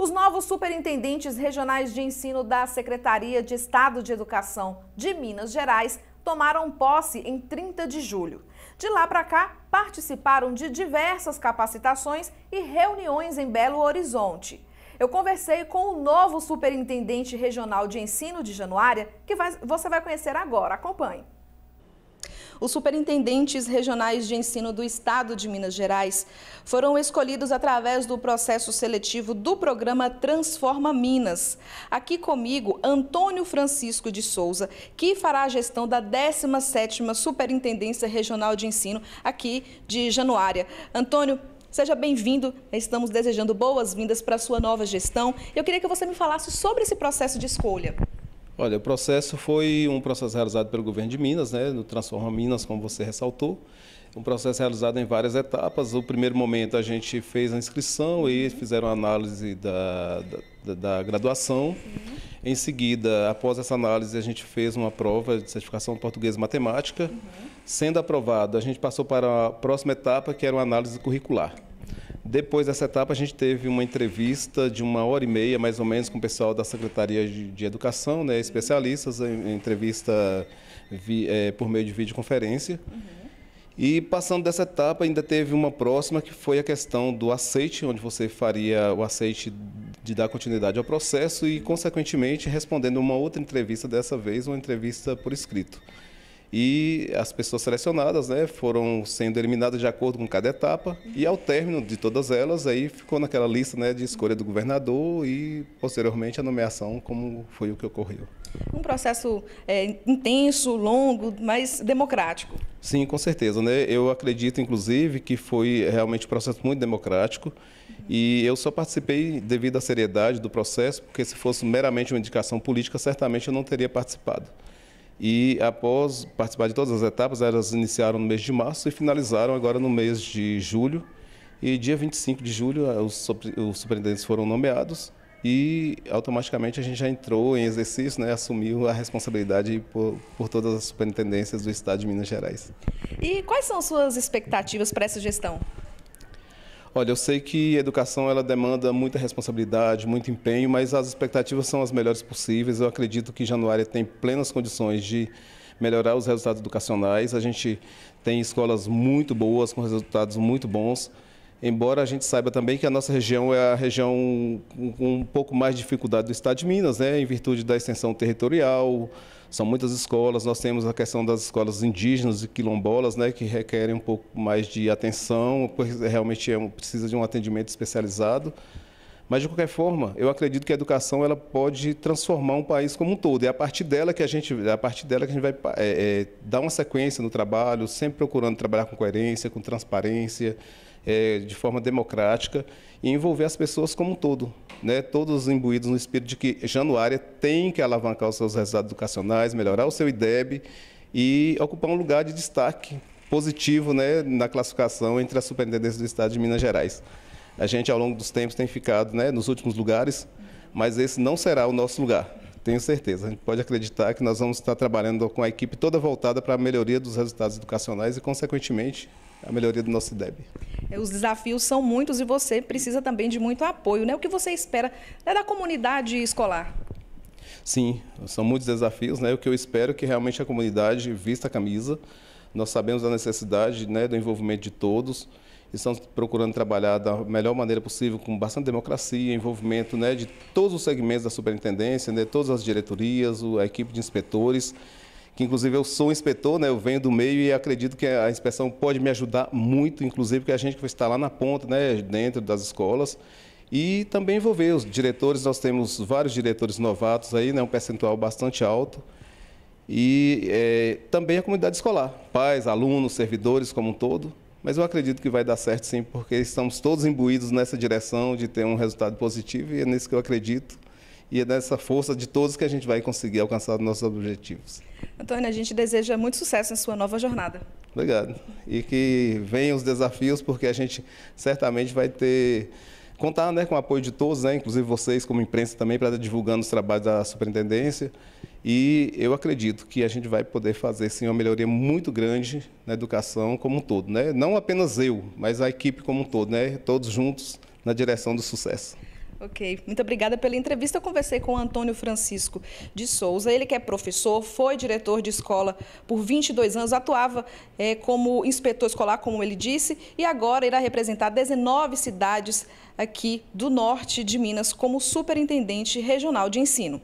Os novos superintendentes regionais de ensino da Secretaria de Estado de Educação de Minas Gerais tomaram posse em 30 de julho. De lá para cá, participaram de diversas capacitações e reuniões em Belo Horizonte. Eu conversei com o novo superintendente regional de ensino de Januária, que vai, você vai conhecer agora. Acompanhe os superintendentes regionais de ensino do Estado de Minas Gerais foram escolhidos através do processo seletivo do programa Transforma Minas. Aqui comigo, Antônio Francisco de Souza, que fará a gestão da 17ª Superintendência Regional de Ensino aqui de Januária. Antônio, Seja bem-vindo, estamos desejando boas-vindas para a sua nova gestão. Eu queria que você me falasse sobre esse processo de escolha. Olha, o processo foi um processo realizado pelo governo de Minas, né, no Transforma Minas, como você ressaltou. Um processo realizado em várias etapas. O primeiro momento a gente fez a inscrição e fizeram a análise da, da, da graduação. Uhum. Em seguida, após essa análise, a gente fez uma prova de certificação português e matemática. Uhum. Sendo aprovado, a gente passou para a próxima etapa, que era uma análise curricular. Depois dessa etapa, a gente teve uma entrevista de uma hora e meia, mais ou menos, com o pessoal da Secretaria de Educação, né, especialistas, entrevista vi, é, por meio de videoconferência. Uhum. E passando dessa etapa, ainda teve uma próxima, que foi a questão do aceite, onde você faria o aceite de dar continuidade ao processo e, consequentemente, respondendo uma outra entrevista, dessa vez uma entrevista por escrito. E as pessoas selecionadas né, foram sendo eliminadas de acordo com cada etapa, e ao término de todas elas, aí ficou naquela lista né, de escolha do governador e, posteriormente, a nomeação, como foi o que ocorreu. Um processo é, intenso, longo, mas democrático. Sim, com certeza. Né? Eu acredito, inclusive, que foi realmente um processo muito democrático. E eu só participei devido à seriedade do processo, porque se fosse meramente uma indicação política, certamente eu não teria participado. E após participar de todas as etapas, elas iniciaram no mês de março e finalizaram agora no mês de julho. E dia 25 de julho, eh, os, os superintendentes foram nomeados e automaticamente a gente já entrou em exercício, né, assumiu a responsabilidade por, por todas as superintendências do Estado de Minas Gerais. E quais são suas expectativas para essa gestão? Olha, eu sei que educação ela demanda muita responsabilidade, muito empenho, mas as expectativas são as melhores possíveis. Eu acredito que Januária tem plenas condições de melhorar os resultados educacionais. A gente tem escolas muito boas, com resultados muito bons. Embora a gente saiba também que a nossa região é a região com um pouco mais de dificuldade do estado de Minas, né, em virtude da extensão territorial, são muitas escolas, nós temos a questão das escolas indígenas e quilombolas, né, que requerem um pouco mais de atenção, pois realmente é um, precisa de um atendimento especializado. Mas, de qualquer forma, eu acredito que a educação ela pode transformar um país como um todo. É a partir dela que a gente, é a partir dela que a gente vai é, é, dar uma sequência no trabalho, sempre procurando trabalhar com coerência, com transparência, é, de forma democrática e envolver as pessoas como um todo. Né? Todos imbuídos no espírito de que Januária tem que alavancar os seus resultados educacionais, melhorar o seu IDEB e ocupar um lugar de destaque positivo né, na classificação entre as superintendências do Estado de Minas Gerais. A gente, ao longo dos tempos, tem ficado né, nos últimos lugares, mas esse não será o nosso lugar, tenho certeza. A gente pode acreditar que nós vamos estar trabalhando com a equipe toda voltada para a melhoria dos resultados educacionais e, consequentemente, a melhoria do nosso IDEB. É, os desafios são muitos e você precisa também de muito apoio, né? O que você espera né, da comunidade escolar? Sim, são muitos desafios, né? O que eu espero é que realmente a comunidade vista a camisa. Nós sabemos da necessidade né, do envolvimento de todos estão procurando trabalhar da melhor maneira possível, com bastante democracia, envolvimento né, de todos os segmentos da superintendência, né, todas as diretorias, a equipe de inspetores, que inclusive eu sou inspetor, né, eu venho do meio e acredito que a inspeção pode me ajudar muito, inclusive porque a gente que está lá na ponta, né, dentro das escolas, e também envolver os diretores, nós temos vários diretores novatos aí, né, um percentual bastante alto, e é, também a comunidade escolar, pais, alunos, servidores como um todo, mas eu acredito que vai dar certo sim, porque estamos todos imbuídos nessa direção de ter um resultado positivo e é nisso que eu acredito. E é nessa força de todos que a gente vai conseguir alcançar nossos objetivos. Antônio, a gente deseja muito sucesso na sua nova jornada. Obrigado. E que venham os desafios, porque a gente certamente vai ter contar né, com o apoio de todos, né, inclusive vocês como imprensa também, para divulgando os trabalhos da superintendência. E eu acredito que a gente vai poder fazer sim uma melhoria muito grande na educação como um todo, né? Não apenas eu, mas a equipe como um todo, né? Todos juntos na direção do sucesso. Ok, muito obrigada pela entrevista. Eu conversei com o Antônio Francisco de Souza, ele que é professor, foi diretor de escola por 22 anos, atuava é, como inspetor escolar, como ele disse, e agora irá representar 19 cidades aqui do norte de Minas como superintendente regional de ensino.